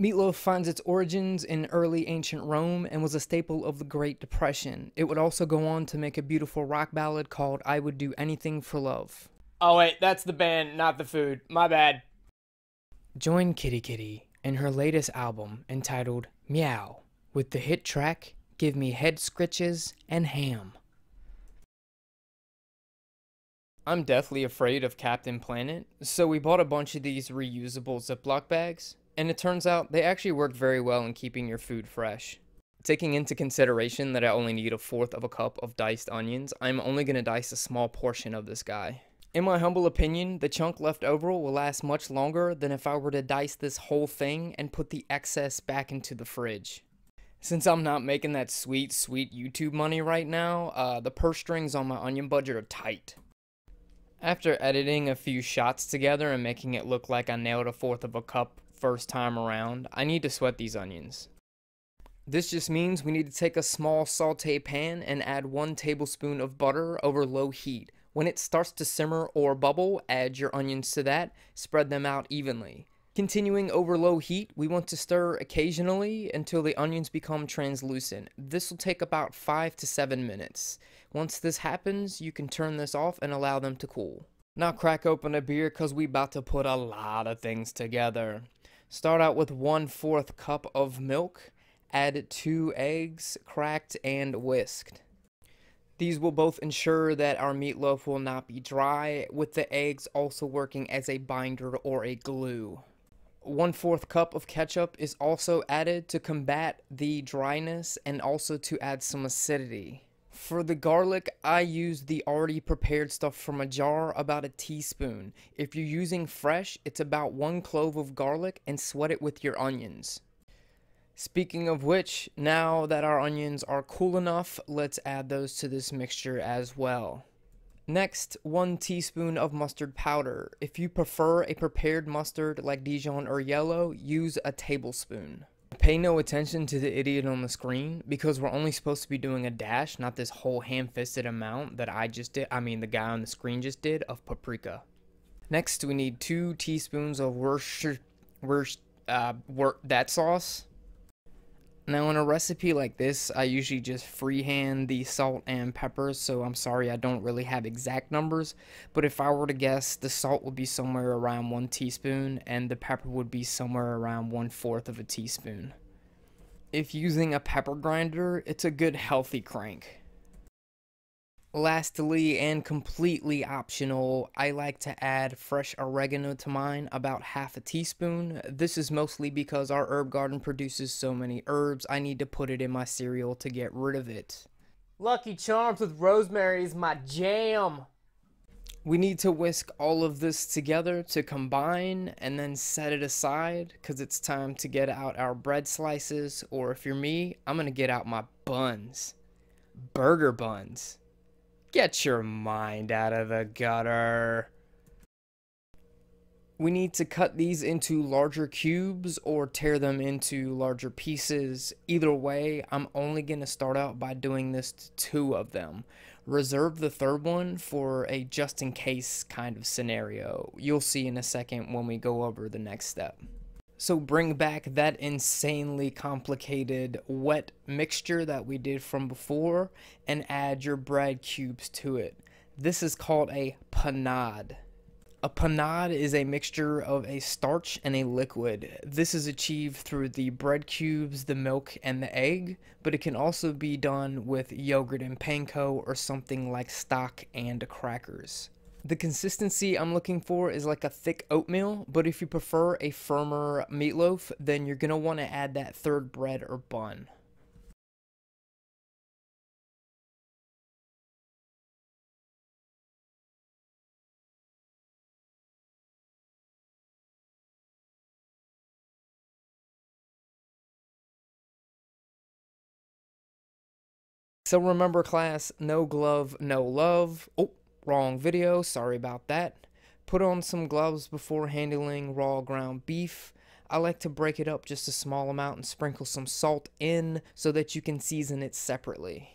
Meatloaf finds its origins in early ancient Rome and was a staple of the Great Depression. It would also go on to make a beautiful rock ballad called I Would Do Anything for Love. Oh, wait, that's the band, not the food. My bad. Join Kitty Kitty in her latest album entitled Meow with the hit track Give Me Head Scritches and Ham. I'm deathly afraid of Captain Planet, so we bought a bunch of these reusable Ziploc bags and it turns out they actually work very well in keeping your food fresh. Taking into consideration that I only need a fourth of a cup of diced onions, I'm only going to dice a small portion of this guy. In my humble opinion, the chunk left over will last much longer than if I were to dice this whole thing and put the excess back into the fridge. Since I'm not making that sweet, sweet YouTube money right now, uh, the purse strings on my onion budget are tight. After editing a few shots together and making it look like I nailed a fourth of a cup first time around, I need to sweat these onions. This just means we need to take a small saute pan and add 1 tablespoon of butter over low heat. When it starts to simmer or bubble, add your onions to that, spread them out evenly. Continuing over low heat, we want to stir occasionally until the onions become translucent. This will take about 5 to 7 minutes. Once this happens, you can turn this off and allow them to cool. Now crack open a beer cause we about to put a lot of things together. Start out with one fourth cup of milk. Add two eggs, cracked and whisked. These will both ensure that our meatloaf will not be dry, with the eggs also working as a binder or a glue. One fourth cup of ketchup is also added to combat the dryness and also to add some acidity. For the garlic, I use the already prepared stuff from a jar, about a teaspoon. If you're using fresh, it's about one clove of garlic and sweat it with your onions. Speaking of which, now that our onions are cool enough, let's add those to this mixture as well. Next, one teaspoon of mustard powder. If you prefer a prepared mustard like Dijon or yellow, use a tablespoon. Pay no attention to the idiot on the screen because we're only supposed to be doing a dash, not this whole ham-fisted amount that I just did, I mean the guy on the screen just did, of paprika. Next, we need two teaspoons of Worcestershire, Worcester, uh, wor that sauce, now in a recipe like this, I usually just freehand the salt and pepper, so I'm sorry I don't really have exact numbers, but if I were to guess, the salt would be somewhere around 1 teaspoon, and the pepper would be somewhere around 1 fourth of a teaspoon. If using a pepper grinder, it's a good healthy crank. Lastly, and completely optional, I like to add fresh oregano to mine, about half a teaspoon. This is mostly because our herb garden produces so many herbs, I need to put it in my cereal to get rid of it. Lucky Charms with rosemary is my jam. We need to whisk all of this together to combine and then set it aside because it's time to get out our bread slices, or if you're me, I'm gonna get out my buns. Burger buns. Get your mind out of the gutter. We need to cut these into larger cubes or tear them into larger pieces. Either way, I'm only going to start out by doing this to two of them. Reserve the third one for a just in case kind of scenario. You'll see in a second when we go over the next step. So bring back that insanely complicated wet mixture that we did from before and add your bread cubes to it. This is called a panade. A panade is a mixture of a starch and a liquid. This is achieved through the bread cubes, the milk, and the egg, but it can also be done with yogurt and panko or something like stock and crackers. The consistency I'm looking for is like a thick oatmeal, but if you prefer a firmer meatloaf, then you're going to want to add that third bread or bun. So remember, class, no glove, no love. Oh, Wrong video, sorry about that. Put on some gloves before handling raw ground beef. I like to break it up just a small amount and sprinkle some salt in so that you can season it separately.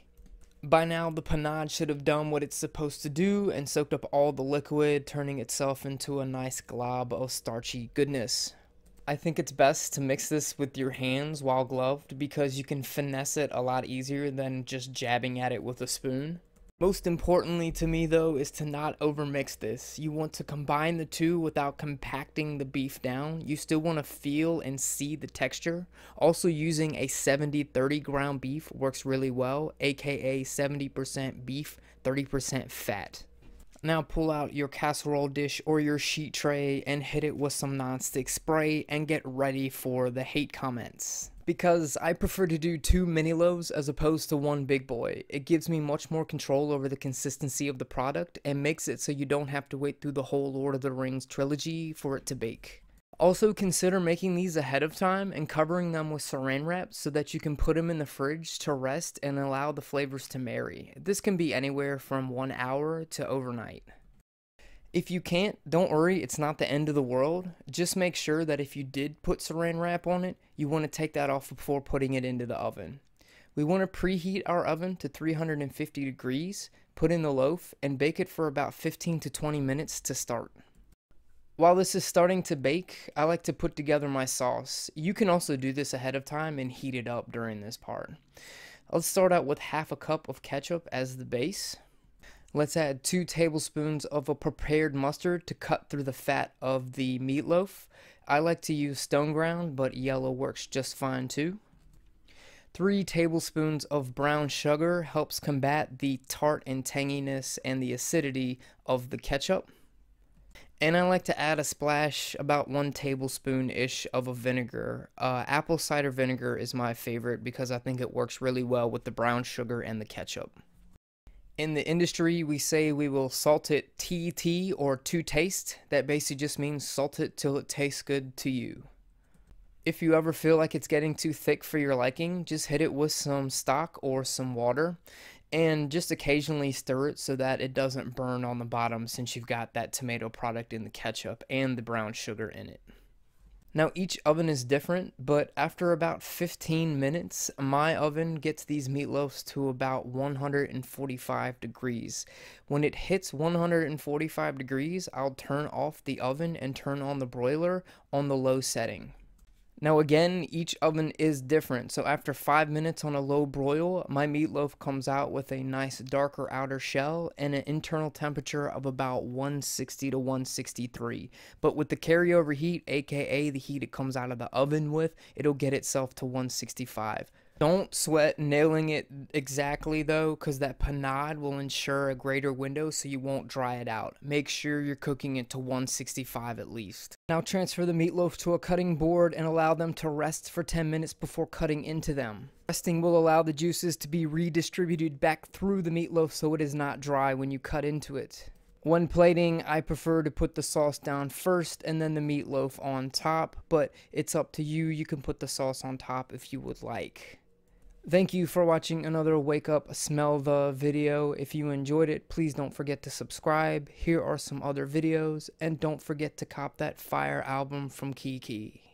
By now, the panade should have done what it's supposed to do and soaked up all the liquid, turning itself into a nice glob of starchy goodness. I think it's best to mix this with your hands while gloved because you can finesse it a lot easier than just jabbing at it with a spoon. Most importantly to me though is to not overmix this. You want to combine the two without compacting the beef down. You still want to feel and see the texture. Also using a 70-30 ground beef works really well, aka 70% beef, 30% fat. Now pull out your casserole dish or your sheet tray and hit it with some nonstick spray and get ready for the hate comments because I prefer to do two mini loaves as opposed to one big boy. It gives me much more control over the consistency of the product and makes it so you don't have to wait through the whole Lord of the Rings trilogy for it to bake. Also consider making these ahead of time and covering them with saran wrap so that you can put them in the fridge to rest and allow the flavors to marry. This can be anywhere from one hour to overnight. If you can't, don't worry, it's not the end of the world. Just make sure that if you did put saran wrap on it, you want to take that off before putting it into the oven. We want to preheat our oven to 350 degrees, put in the loaf, and bake it for about 15 to 20 minutes to start. While this is starting to bake, I like to put together my sauce. You can also do this ahead of time and heat it up during this part. Let's start out with half a cup of ketchup as the base. Let's add two tablespoons of a prepared mustard to cut through the fat of the meatloaf. I like to use stone ground, but yellow works just fine too. Three tablespoons of brown sugar helps combat the tart and tanginess and the acidity of the ketchup. And I like to add a splash, about one tablespoon ish, of a vinegar. Uh, apple cider vinegar is my favorite because I think it works really well with the brown sugar and the ketchup. In the industry, we say we will salt it TT or to taste. That basically just means salt it till it tastes good to you. If you ever feel like it's getting too thick for your liking, just hit it with some stock or some water and just occasionally stir it so that it doesn't burn on the bottom since you've got that tomato product in the ketchup and the brown sugar in it. Now each oven is different, but after about 15 minutes, my oven gets these meatloaves to about 145 degrees. When it hits 145 degrees, I'll turn off the oven and turn on the broiler on the low setting. Now again, each oven is different. So after five minutes on a low broil, my meatloaf comes out with a nice darker outer shell and an internal temperature of about 160 to 163. But with the carryover heat, AKA the heat it comes out of the oven with, it'll get itself to 165. Don't sweat nailing it exactly though, because that panade will ensure a greater window so you won't dry it out. Make sure you're cooking it to 165 at least. Now transfer the meatloaf to a cutting board and allow them to rest for 10 minutes before cutting into them. Resting will allow the juices to be redistributed back through the meatloaf so it is not dry when you cut into it. When plating, I prefer to put the sauce down first and then the meatloaf on top, but it's up to you. You can put the sauce on top if you would like. Thank you for watching another Wake Up Smell The video. If you enjoyed it, please don't forget to subscribe. Here are some other videos, and don't forget to cop that Fire album from Kiki.